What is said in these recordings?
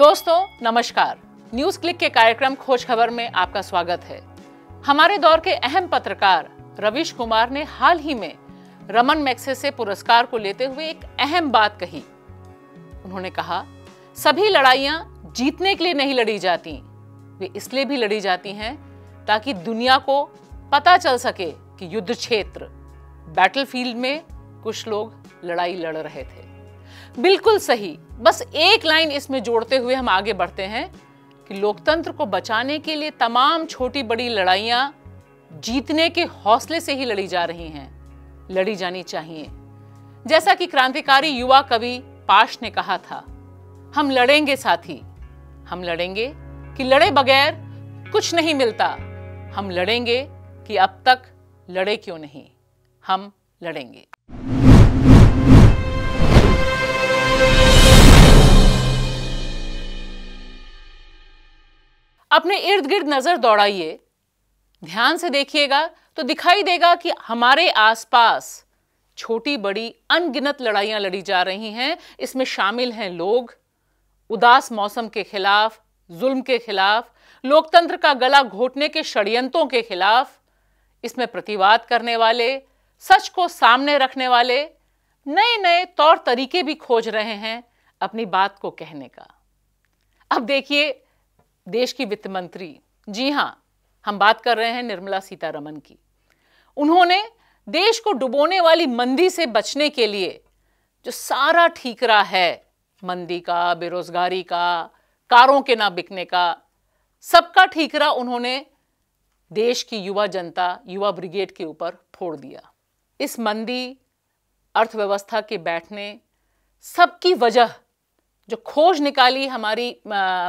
दोस्तों नमस्कार news click के कार्यक्रम खोज खबर में आपका स्वागत है हमारे दौर के अहम पत्रकार रविश कुमार ने हाल ही में रमन मैक्से से पुरस्कार को लेते हुए एक अहम बात कही उन्होंने कहा सभी लड़ाइयां जीतने के लिए नहीं लड़ी जाती वे इसलिए भी लड़ी जाती हैं ताकि दुनिया को पता चल सके कि युद्ध क्षेत्र बैटलफील्ड में कुछ लोग लड़ाई लड़ रहे थे बिल्कुल सही बस एक लाइन इसमें जोड़ते हुए हम आगे बढ़ते हैं कि लोकतंत्र को बचाने के लिए तमाम छोटी बड़ी लड़ाइयां जीतने के हौसले से ही लड़ी जा रही हैं लड़ी जानी चाहिए जैसा कि क्रांतिकारी युवा कवि पाश ने कहा था हम लड़ेंगे साथी हम लड़ेंगे कि लड़े बगैर कुछ नहीं मिलता हम लड़ेंगे कि अब तक लड़े क्यों नहीं हम लड़ेंगे अपने इर्द गिर्द नज़र दौड़ाइए ध्यान से देखिएगा तो दिखाई देगा कि हमारे आसपास छोटी बड़ी अनगिनत लड़ाइयां लड़ी जा रही हैं इसमें शामिल हैं लोग उदास मौसम के खिलाफ जुल्म के खिलाफ लोकतंत्र का गला घोटने के षड्यंत्रों के खिलाफ इसमें प्रतिवाद करने वाले सच को सामने रखने वाले नए नए तौर तरीके भी खोज रहे हैं अपनी बात को कहने का अब देखिए देश की वित्त मंत्री जी हां हम बात कर रहे हैं निर्मला सीतारमन की उन्होंने देश को डुबोने वाली मंदी से बचने के लिए जो सारा ठीकरा है मंदी का बेरोजगारी का कारों के ना बिकने का सबका ठीकरा उन्होंने देश की युवा जनता युवा ब्रिगेड के ऊपर फोड़ दिया इस मंदी अर्थव्यवस्था के बैठने सबकी वजह जो खोज निकाली हमारी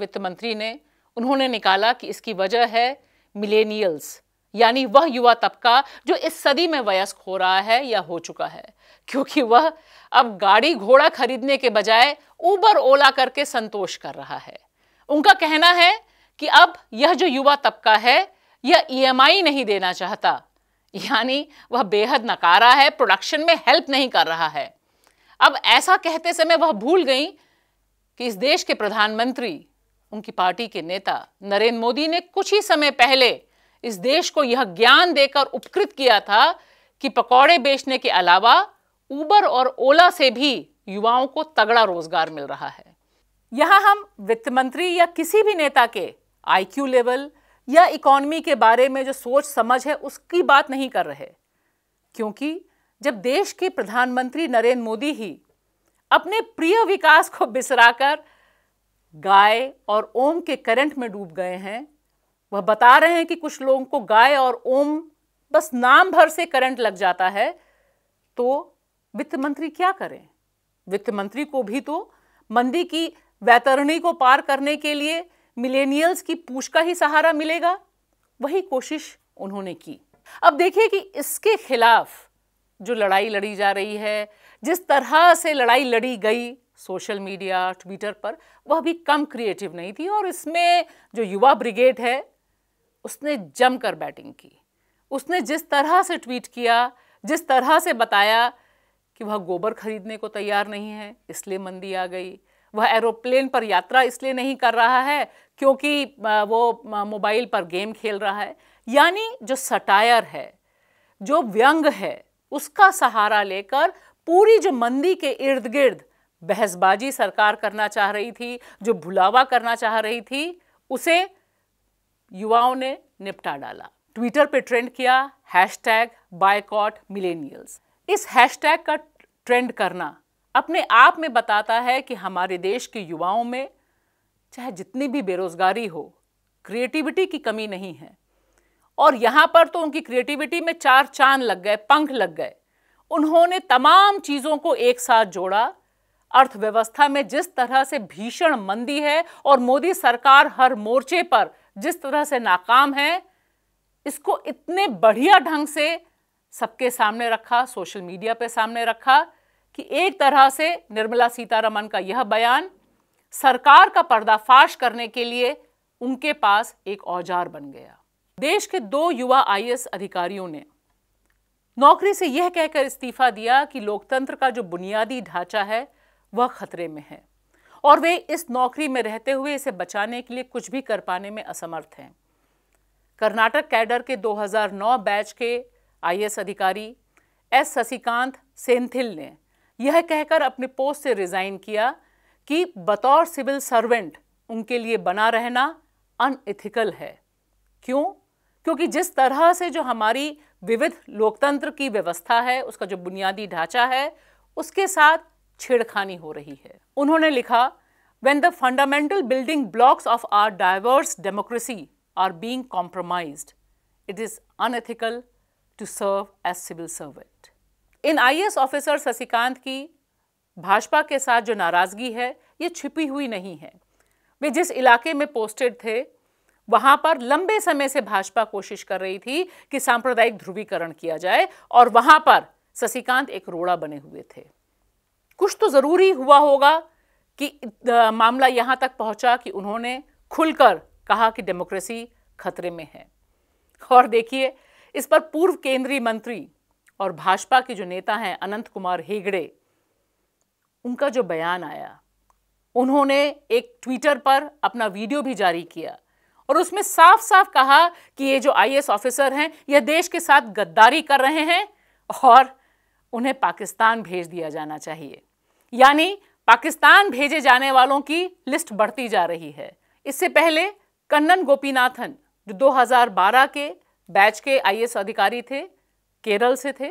वित्त मंत्री ने उन्होंने निकाला कि इसकी वजह है मिलेनियल्स यानी वह युवा तबका जो इस सदी में वयस्क हो रहा है या हो चुका है क्योंकि वह अब गाड़ी घोड़ा खरीदने के बजाय ऊबर ओला करके संतोष कर रहा है उनका कहना है कि अब यह जो युवा तबका है यह ईएमआई e नहीं देना चाहता यानी वह बेहद नकारा है प्रोडक्शन में हेल्प नहीं कर रहा है अब ऐसा कहते समय वह भूल गई कि इस देश के प्रधानमंत्री उनकी पार्टी के नेता नरेंद्र मोदी ने कुछ ही समय पहले इस देश को यह ज्ञान देकर उपकृत किया था कि पकौड़े बेचने के अलावा ऊबर और ओला से भी युवाओं को तगड़ा रोजगार मिल रहा है यहां हम वित्त मंत्री या किसी भी नेता के आईक्यू लेवल या इकोनॉमी के बारे में जो सोच समझ है उसकी बात नहीं कर रहे क्योंकि जब देश के प्रधानमंत्री नरेंद्र मोदी ही अपने प्रिय विकास को बिसराकर गाय और ओम के करंट में डूब गए हैं वह बता रहे हैं कि कुछ लोगों को गाय और ओम बस नाम भर से करंट लग जाता है तो वित्त मंत्री क्या करें वित्त मंत्री को भी तो मंदी की वैतरणी को पार करने के लिए मिलेनियल्स की पूछ का ही सहारा मिलेगा वही कोशिश उन्होंने की अब देखिए कि इसके खिलाफ जो लड़ाई लड़ी जा रही है जिस तरह से लड़ाई लड़ी गई सोशल मीडिया ट्विटर पर वह भी कम क्रिएटिव नहीं थी और इसमें जो युवा ब्रिगेड है उसने जमकर बैटिंग की उसने जिस तरह से ट्वीट किया जिस तरह से बताया कि वह गोबर खरीदने को तैयार नहीं है इसलिए मंदी आ गई वह एरोप्लेन पर यात्रा इसलिए नहीं कर रहा है क्योंकि वो मोबाइल पर गेम खेल रहा है यानी जो सटायर है जो व्यंग है उसका सहारा लेकर पूरी जो मंदी के इर्द गिर्द बहसबाजी सरकार करना चाह रही थी जो भुलावा करना चाह रही थी उसे युवाओं ने निपटा डाला ट्विटर पे ट्रेंड किया हैशटैग बायकॉट मिलेनियल्स इस हैश टैग का ट्रेंड करना अपने आप में बताता है कि हमारे देश के युवाओं में चाहे जितनी भी बेरोज़गारी हो क्रिएटिविटी की कमी नहीं है और यहाँ पर तो उनकी क्रिएटिविटी में चार चांद लग गए पंख लग गए उन्होंने तमाम चीज़ों को एक साथ जोड़ा अर्थव्यवस्था में जिस तरह से भीषण मंदी है और मोदी सरकार हर मोर्चे पर जिस तरह से नाकाम है इसको इतने बढ़िया ढंग से सबके सामने रखा सोशल मीडिया पे सामने रखा कि एक तरह से निर्मला सीतारमन का यह बयान सरकार का पर्दाफाश करने के लिए उनके पास एक औजार बन गया देश के दो युवा आई अधिकारियों ने नौकरी से यह कहकर इस्तीफा दिया कि लोकतंत्र का जो बुनियादी ढांचा है वह खतरे में है और वे इस नौकरी में रहते हुए इसे बचाने के लिए कुछ भी कर पाने में असमर्थ हैं कर्नाटक कैडर के 2009 बैच के आईएएस अधिकारी एस शशिकांत सेंथिल ने यह कहकर अपने पोस्ट से रिज़ाइन किया कि बतौर सिविल सर्वेंट उनके लिए बना रहना अनइथिकल है क्यों क्योंकि जिस तरह से जो हमारी विविध लोकतंत्र की व्यवस्था है उसका जो बुनियादी ढांचा है उसके साथ छेड़खानी हो रही है उन्होंने लिखा when the fundamental building blocks of our diverse democracy are being compromise it is unethical to serve as civil servant in I S officer Shashikant की भाजपा के साथ जो नाराज़गी है ये छिपी हुई नहीं है वे जिस इलाके में पोस्टेड थे वहां पर लंबे समय से भाजपा कोशिश कर रही थी कि सांप्रदायिक ध्रुवीकरण किया जाए और वहां पर शशिकांत एक रोड़ा बने हुए थे कुछ तो ज़रूरी हुआ होगा कि मामला यहां तक पहुंचा कि उन्होंने खुलकर कहा कि डेमोक्रेसी खतरे में है और देखिए इस पर पूर्व केंद्रीय मंत्री और भाजपा के जो नेता हैं अनंत कुमार हेगड़े उनका जो बयान आया उन्होंने एक ट्विटर पर अपना वीडियो भी जारी किया और उसमें साफ साफ कहा कि ये जो आई ऑफिसर हैं यह देश के साथ गद्दारी कर रहे हैं और उन्हें पाकिस्तान भेज दिया जाना चाहिए यानी पाकिस्तान भेजे जाने वालों की लिस्ट बढ़ती जा रही है इससे पहले कन्नन गोपीनाथन जो 2012 के बैच के आईएएस अधिकारी थे केरल से थे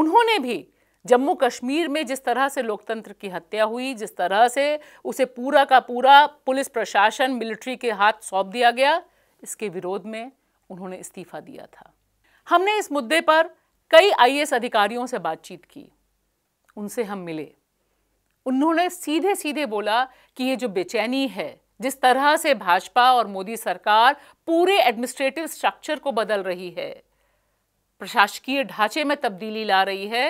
उन्होंने भी जम्मू कश्मीर में जिस तरह से लोकतंत्र की हत्या हुई जिस तरह से उसे पूरा का पूरा पुलिस प्रशासन मिलिट्री के हाथ सौंप दिया गया इसके विरोध में उन्होंने इस्तीफा दिया था हमने इस मुद्दे पर कई आईएएस अधिकारियों से बातचीत की उनसे हम मिले उन्होंने सीधे सीधे बोला कि ये जो बेचैनी है जिस तरह से भाजपा और मोदी सरकार पूरे एडमिनिस्ट्रेटिव स्ट्रक्चर को बदल रही है प्रशासकीय ढांचे में तब्दीली ला रही है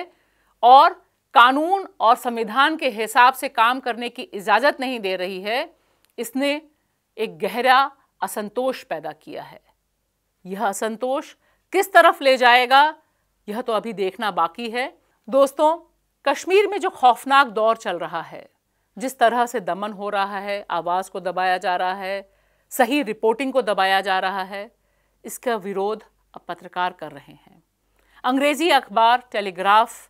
और कानून और संविधान के हिसाब से काम करने की इजाज़त नहीं दे रही है इसने एक गहरा असंतोष पैदा किया है यह असंतोष किस तरफ ले जाएगा यह तो अभी देखना बाकी है दोस्तों कश्मीर में जो खौफनाक दौर चल रहा है जिस तरह से दमन हो रहा है आवाज़ को दबाया जा रहा है सही रिपोर्टिंग को दबाया जा रहा है इसका विरोध अब पत्रकार कर रहे हैं अंग्रेज़ी अखबार टेलीग्राफ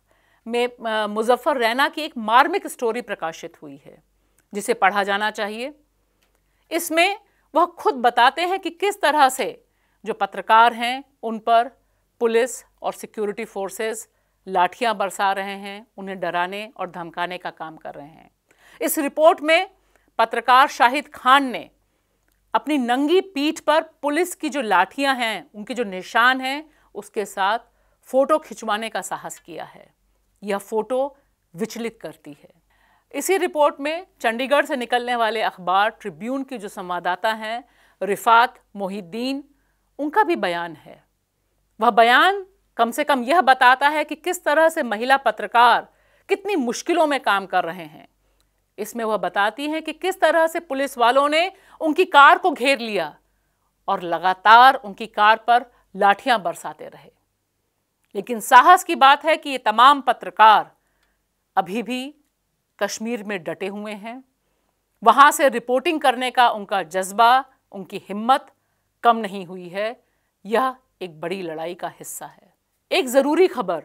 में मुजफ्फ़र रैना की एक मार्मिक स्टोरी प्रकाशित हुई है जिसे पढ़ा जाना चाहिए इसमें वह खुद बताते हैं कि किस तरह से जो पत्रकार हैं उन पर पुलिस और सिक्योरिटी फोर्सेस लाठियां बरसा रहे हैं उन्हें डराने और धमकाने का काम कर रहे हैं इस रिपोर्ट में पत्रकार शाहिद खान ने अपनी नंगी पीठ पर पुलिस की जो लाठियां हैं उनके जो निशान हैं उसके साथ फ़ोटो खिंचवाने का साहस किया है यह फ़ोटो विचलित करती है इसी रिपोर्ट में चंडीगढ़ से निकलने वाले अखबार ट्रिब्यून की जो संवाददाता हैं रिफात मोहिद्दीन उनका भी बयान है वह बयान कम से कम यह बताता है कि किस तरह से महिला पत्रकार कितनी मुश्किलों में काम कर रहे हैं इसमें वह बताती हैं कि किस तरह से पुलिस वालों ने उनकी कार को घेर लिया और लगातार उनकी कार पर लाठियां बरसाते रहे लेकिन साहस की बात है कि ये तमाम पत्रकार अभी भी कश्मीर में डटे हुए हैं वहां से रिपोर्टिंग करने का उनका जज्बा उनकी हिम्मत कम नहीं हुई है यह एक बड़ी लड़ाई का हिस्सा है एक ज़रूरी खबर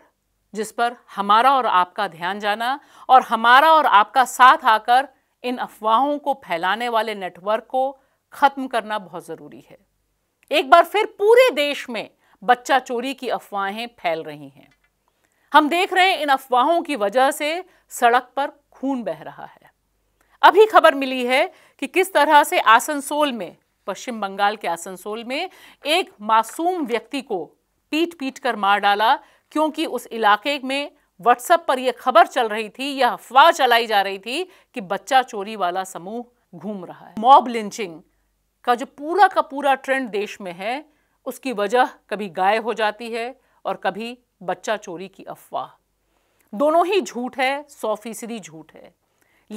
जिस पर हमारा और आपका ध्यान जाना और हमारा और आपका साथ आकर इन अफवाहों को फैलाने वाले नेटवर्क को ख़त्म करना बहुत ज़रूरी है एक बार फिर पूरे देश में बच्चा चोरी की अफवाहें फैल रही हैं हम देख रहे हैं इन अफवाहों की वजह से सड़क पर खून बह रहा है अभी खबर मिली है कि किस तरह से आसनसोल में पश्चिम बंगाल के आसनसोल में एक मासूम व्यक्ति को पीट पीट कर मार डाला क्योंकि उस इलाके में व्हाट्सएप पर यह खबर चल रही थी यह अफवाह चलाई जा रही थी कि बच्चा चोरी वाला समूह घूम रहा है मॉब लिंचिंग का जो पूरा का पूरा ट्रेंड देश में है उसकी वजह कभी गाय हो जाती है और कभी बच्चा चोरी की अफवाह दोनों ही झूठ है सौ फीसदी झूठ है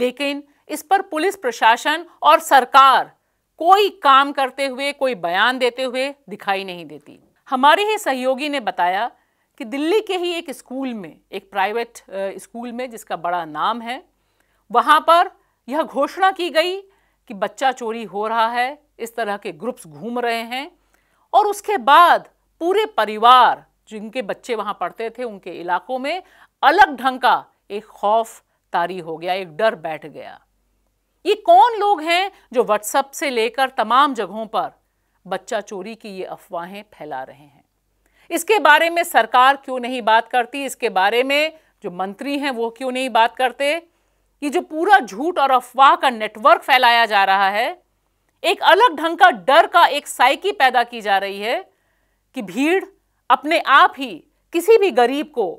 लेकिन इस पर पुलिस प्रशासन और सरकार कोई काम करते हुए कोई बयान देते हुए दिखाई नहीं देती हमारे ही सहयोगी ने बताया कि दिल्ली के ही एक स्कूल में एक प्राइवेट स्कूल में जिसका बड़ा नाम है वहाँ पर यह घोषणा की गई कि बच्चा चोरी हो रहा है इस तरह के ग्रुप्स घूम रहे हैं और उसके बाद पूरे परिवार जिनके बच्चे वहाँ पढ़ते थे उनके इलाकों में अलग ढंग का एक खौफ तारी हो गया एक डर बैठ गया ये कौन लोग हैं जो व्हाट्सएप से लेकर तमाम जगहों पर बच्चा चोरी की ये अफवाहें फैला रहे हैं इसके बारे में सरकार क्यों नहीं बात करती इसके बारे में जो मंत्री हैं वो क्यों नहीं बात करते ये जो पूरा झूठ और अफवाह का नेटवर्क फैलाया जा रहा है एक अलग ढंग का डर का एक साइकी पैदा की जा रही है कि भीड़ अपने आप ही किसी भी गरीब को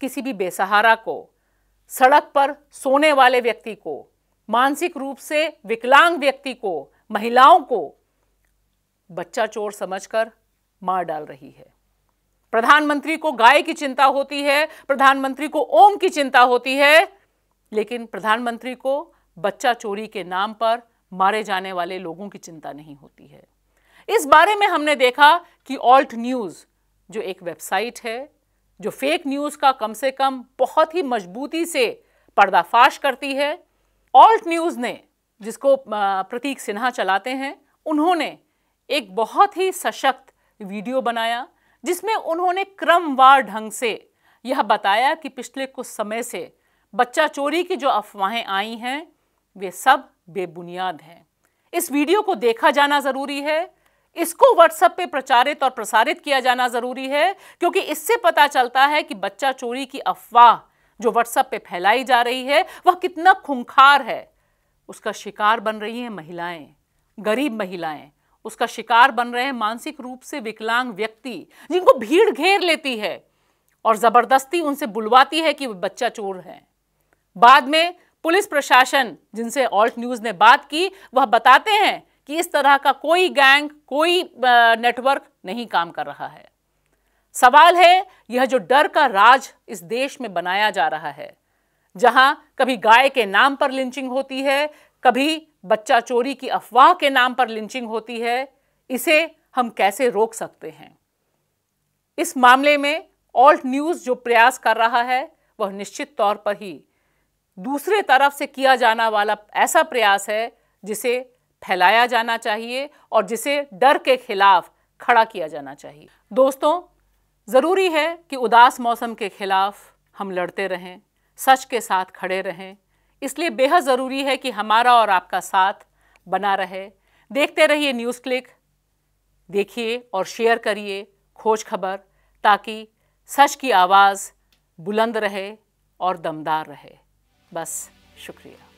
किसी भी बेसहारा को सड़क पर सोने वाले व्यक्ति को मानसिक रूप से विकलांग व्यक्ति को महिलाओं को बच्चा चोर समझकर मार डाल रही है प्रधानमंत्री को गाय की चिंता होती है प्रधानमंत्री को ओम की चिंता होती है लेकिन प्रधानमंत्री को बच्चा चोरी के नाम पर मारे जाने वाले लोगों की चिंता नहीं होती है इस बारे में हमने देखा कि ऑल्ट न्यूज़ जो एक वेबसाइट है जो फेक न्यूज़ का कम से कम बहुत ही मजबूती से पर्दाफाश करती है ऑल्ट न्यूज़ ने जिसको प्रतीक सिन्हा चलाते हैं उन्होंने एक बहुत ही सशक्त वीडियो बनाया जिसमें उन्होंने क्रमवार ढंग से यह बताया कि पिछले कुछ समय से बच्चा चोरी की जो अफवाहें आई हैं वे सब बेबुनियाद हैं इस वीडियो को देखा जाना ज़रूरी है इसको व्हाट्सएप पे प्रचारित और प्रसारित किया जाना ज़रूरी है क्योंकि इससे पता चलता है कि बच्चा चोरी की अफवाह जो व्हाट्सएप पे फैलाई जा रही है वह कितना खूंखार है उसका शिकार बन रही हैं महिलाएं गरीब महिलाएं उसका शिकार बन रहे हैं मानसिक रूप से विकलांग व्यक्ति जिनको भीड़ घेर लेती है और ज़बरदस्ती उनसे बुलवाती है कि बच्चा चोर है बाद में पुलिस प्रशासन जिनसे ऑल्ट न्यूज़ ने बात की वह बताते हैं कि इस तरह का कोई गैंग कोई नेटवर्क नहीं काम कर रहा है सवाल है यह जो डर का राज इस देश में बनाया जा रहा है जहां कभी गाय के नाम पर लिंचिंग होती है कभी बच्चा चोरी की अफवाह के नाम पर लिंचिंग होती है इसे हम कैसे रोक सकते हैं इस मामले में ऑल्ट न्यूज़ जो प्रयास कर रहा है वह निश्चित तौर पर ही दूसरे तरफ से किया जाना वाला ऐसा प्रयास है जिसे फैलाया जाना चाहिए और जिसे डर के खिलाफ खड़ा किया जाना चाहिए दोस्तों ज़रूरी है कि उदास मौसम के खिलाफ हम लड़ते रहें सच के साथ खड़े रहें इसलिए बेहद ज़रूरी है कि हमारा और आपका साथ बना रहे देखते रहिए न्यूज़ क्लिक देखिए और शेयर करिए खोज खबर ताकि सच की आवाज़ बुलंद रहे और दमदार रहे बस शुक्रिया